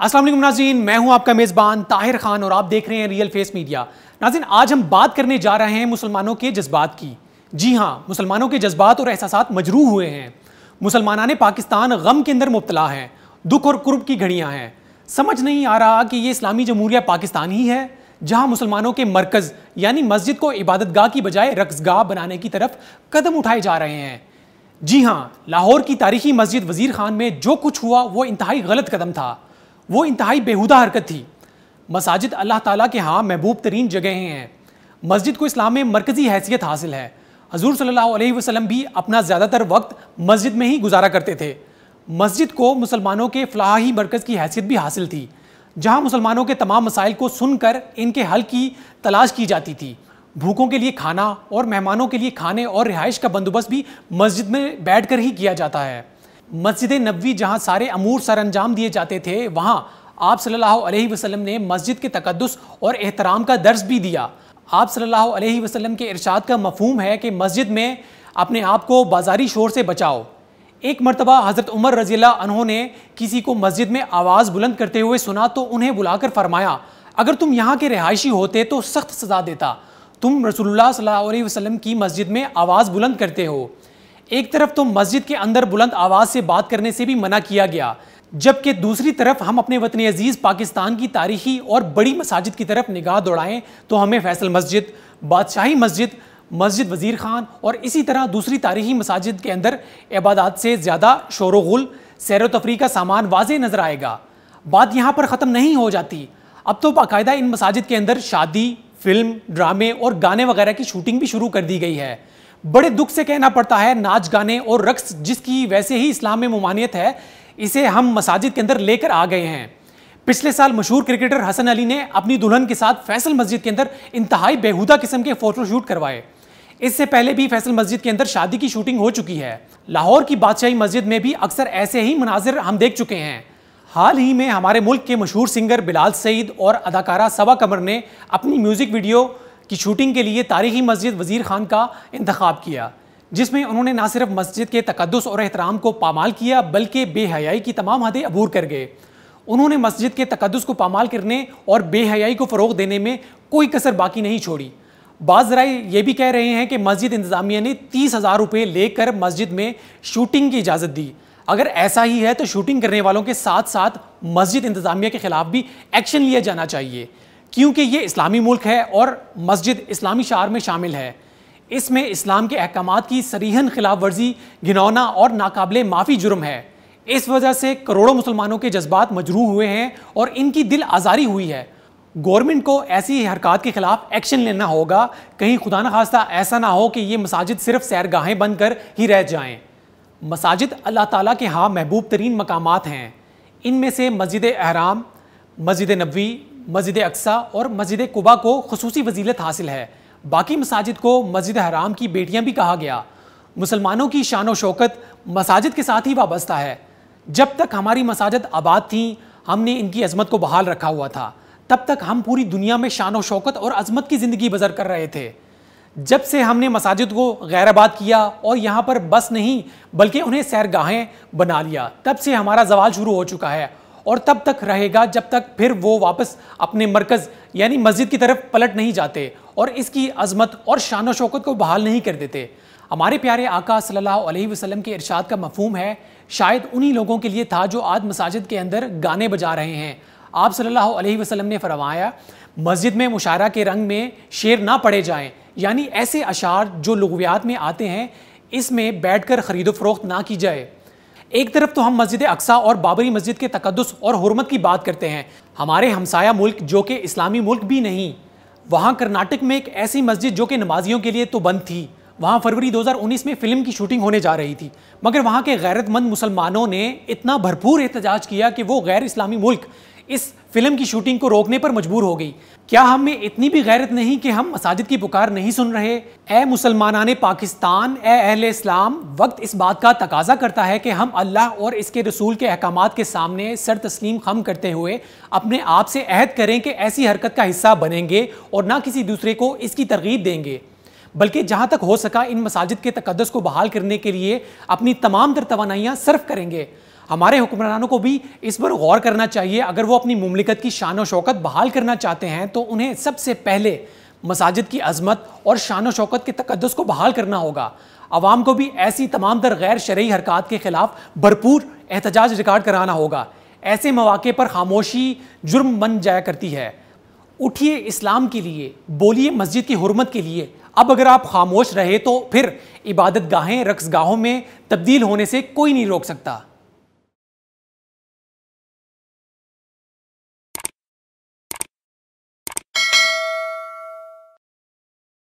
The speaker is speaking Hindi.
वालेकुम नाजीन मैं हूं आपका मेज़बान ताहिर खान और आप देख रहे हैं रियल फेस मीडिया नाजीन आज हम बात करने जा रहे हैं मुसलमानों के जज्बात की जी हाँ मुसलमानों के जज्बात और एहसास मजरू हुए हैं मुसलमाना पाकिस्तान गम के अंदर मुबतला है दुख और कुर्ब की घड़ियाँ हैं समझ नहीं आ रहा कि ये इस्लामी जमहूरिया पाकिस्तान ही है जहाँ मुसलमानों के मरकज़ यानी मस्जिद को इबादतगाह की बजाय गाह बनाने की तरफ कदम उठाए जा रहे हैं जी हाँ लाहौर की तारीखी मस्जिद वजीर खान में जो कुछ हुआ वो इंतहाई गलत कदम था वो इंतहाई बेहुदा हरकत थी मसाजिद अल्लाह ताला के यहाँ महबूब तरीन जगहें हैं मस्जिद को इस्लाम में मरकज़ी हैसियत हासिल है हजूर सल्लल्लाहु अलैहि वसल्लम भी अपना ज़्यादातर वक्त मस्जिद में ही गुजारा करते थे मस्जिद को मुसलमानों के फलाही मरकज़ की हैसियत भी हासिल थी जहाँ मुसलमानों के तमाम मसाइल को सुनकर इनके हल की तलाश की जाती थी भूखों के लिए खाना और मेहमानों के लिए खाने और रिहाइश का बंदोबस्त भी मस्जिद में बैठ कर ही किया जाता है मस्जिद नबी जहाँ सारे अमूर सरंजाम दिए जाते थे वहाँ आप सल्लल्लाहु अलैहि वसल्लम ने मस्जिद के तकदस और एहतराम का दर्ज भी दिया आप सल्लल्लाहु अलैहि वसल्लम के इरशाद का मफहम है कि मस्जिद में अपने आप को बाजारी शोर से बचाओ एक मरतबा हज़रत उमर रजील्ला उन्होंने किसी को मस्जिद में आवाज़ बुलंद करते हुए सुना तो उन्हें बुलाकर फरमाया अगर तुम यहाँ के रहायशी होते तो सख्त सज़ा देता तुम रसोल्ला वसलम की मस्जिद में आवाज़ बुलंद करते हो एक तरफ तो मस्जिद के अंदर बुलंद आवाज से बात करने से भी मना किया गया जबकि दूसरी तरफ हम अपने वतन अजीज़ पाकिस्तान की तारीखी और बड़ी मसाजिद की तरफ निगाह दौड़ाएं तो हमें फैसल मस्जिद बादशाही मस्जिद मस्जिद वज़ीर ख़ान और इसी तरह दूसरी तारीखी मसाजिद के अंदर इबादत से ज़्यादा शोर गुल सैर तफरी का सामान वाज नज़र आएगा बात यहाँ पर ख़त्म नहीं हो जाती अब तो बाकायदा इन मसाजिद के अंदर शादी फिल्म ड्रामे और गाने वगैरह की शूटिंग भी शुरू कर दी गई है बड़े दुख से कहना पड़ता है नाच गाने और रक्स जिसकी वैसे ही इस्लाम में ममानियत है इसे हम मसाजिद के अंदर लेकर आ गए हैं पिछले साल मशहूर क्रिकेटर हसन अली ने अपनी दुल्हन के साथ फैसल मस्जिद के अंदर इंतहाई बेहुदा किस्म के फोटोशूट करवाए इससे पहले भी फैसल मस्जिद के अंदर शादी की शूटिंग हो चुकी है लाहौर की बादशाही मस्जिद में भी अक्सर ऐसे ही मनाजिर हम देख चुके हैं हाल ही में हमारे मुल्क के मशहूर सिंगर बिलाल सईद और अदाकारा सबा कमर ने अपनी म्यूज़िक वीडियो की शूटिंग के लिए तारीखी मस्जिद वज़ीर खान का इंतखब किया जिसमें उन्होंने ना सिर्फ मस्जिद के तकदस और एहतराम को पामाल किया बल्कि बेहयाई की तमाम हदें अबूर कर गए उन्होंने मस्जिद के तकदस को पामाल करने और बेहयाई को फ़रोग देने में कोई कसर बाकी नहीं छोड़ी बाजरा ये भी कह रहे हैं कि मस्जिद इंतज़ामिया ने तीस हज़ार रुपये लेकर मस्जिद में शूटिंग की इजाज़त दी अगर ऐसा ही है तो शूटिंग करने वालों के साथ साथ मस्जिद इंतज़ामिया के ख़िलाफ़ भी एक्शन लिया जाना चाहिए क्योंकि ये इस्लामी मुल्क है और मस्जिद इस्लामी शहर में शामिल है इसमें इस्लाम के अहकाम की सरीहन खिलाफ वर्जी घिनौना और नाकबले माफ़ी जुर्म है इस वजह से करोड़ों मुसलमानों के जज्बात मजरू हुए हैं और इनकी दिल आज़ारी हुई है गवर्नमेंट को ऐसी हरकत के खिलाफ एक्शन लेना होगा कहीं खुदा न खास्ता ऐसा ना हो कि ये मसाजिद सिर्फ सैरगाहें बनकर कर ही रह जाएं। मसाजिद अल्लाह ताला के हाँ महबूब तरीन मकाम हैं इनमें से मस्जिद अहराम मस्जिद नबी मस्जिद अक्सा और मस्जिद कुबा को खसूसी वजीलत हासिल है बाकी मसाजिद को मस्जिद हराम की बेटियाँ भी कहा गया मुसलमानों की शान शौकत मसाजिद के साथ ही वाबस्ता है जब तक हमारी मसाजिद आबाद थी हमने इनकी अजमत को बहाल रखा हुआ था तब तक हम पूरी दुनिया में शान शौकत और अजमत की ज़िंदगी बसर कर रहे थे जब से हमने मसाजिद को गैर आबाद किया और यहाँ पर बस नहीं बल्कि उन्हें सैरगाहें बना लिया तब से हमारा जवाल शुरू हो चुका है और तब तक रहेगा जब तक फिर वो वापस अपने मरकज़ यानी मस्जिद की तरफ पलट नहीं जाते और इसकी अजमत और शान शौकत को बहाल नहीं कर देते हमारे प्यारे आका सल्लल्लाहु अलैहि वसल्लम के इरशाद का मफहम है शायद उन्हीं लोगों के लिए था जो आज मसाजिद के अंदर गाने बजा रहे हैं आप सल्लल्लाहु अलैहि वसल्लम ने फरमाया मस्जिद में मुशायरा के रंग में शेर ना पड़े जाएं यानी ऐसे अशार जो लगवियात में आते हैं इसमें बैठ कर ख़रीदो फरोख्त ना की जाए एक तरफ तो हम मस्जिद अक्सा और बाबरी मस्जिद के तकदस और हरमत की बात करते हैं हमारे हमसाया मुल्क जो कि इस्लामी मुल्क भी नहीं वहाँ कर्नाटक में एक ऐसी मस्जिद जो कि नमाजियों के लिए तो बंद थी वहाँ फरवरी 2019 में फ़िल्म की शूटिंग होने जा रही थी मगर वहाँ के गैरतमंद मुसलमानों ने इतना भरपूर एहतजाज किया कि वो गैर इस्लामी मुल्क इस फिल्म की शूटिंग को रोकने पर मजबूर हो गई क्या हम में इतनी भी गैरत नहीं कि हम मसाजिद की पुकार नहीं सुन रहे ए मुसलमानान पाकिस्तान ए अहल इस्लाम वक्त इस बात का तकाजा करता है कि हम अल्लाह और इसके रसूल के अहकाम के सामने सर तस्लीम खम करते हुए अपने आप से अहद करें कि ऐसी हरकत का हिस्सा बनेंगे और ना किसी दूसरे को इसकी तरगीब देंगे बल्कि जहाँ तक हो सका इन मसाजिद के तकदस को बहाल करने के लिए अपनी तमाम तर तोानाइयाँ सर्फ करेंगे हमारे हुक्मरानों को भी इस पर गौर करना चाहिए अगर वो अपनी ममलिकत की शान व शौकत बहाल करना चाहते हैं तो उन्हें सबसे पहले मसाजिद की अजमत और शान शौकत के तकदस को बहाल करना होगा आवाम को भी ऐसी तमाम तर गैर शर्य हरकत के ख़िलाफ़ भरपूर एहतजाज रिकॉर्ड कराना होगा ऐसे मौाक़े पर खामोशी जुर्म बन जाया करती है उठिए इस्लाम के लिए बोलिए मस्जिद की हरमत के लिए अब अगर आप खामोश रहे तो फिर इबादत गाहें रक्स गाहों में तब्दील होने से कोई नहीं रोक सकता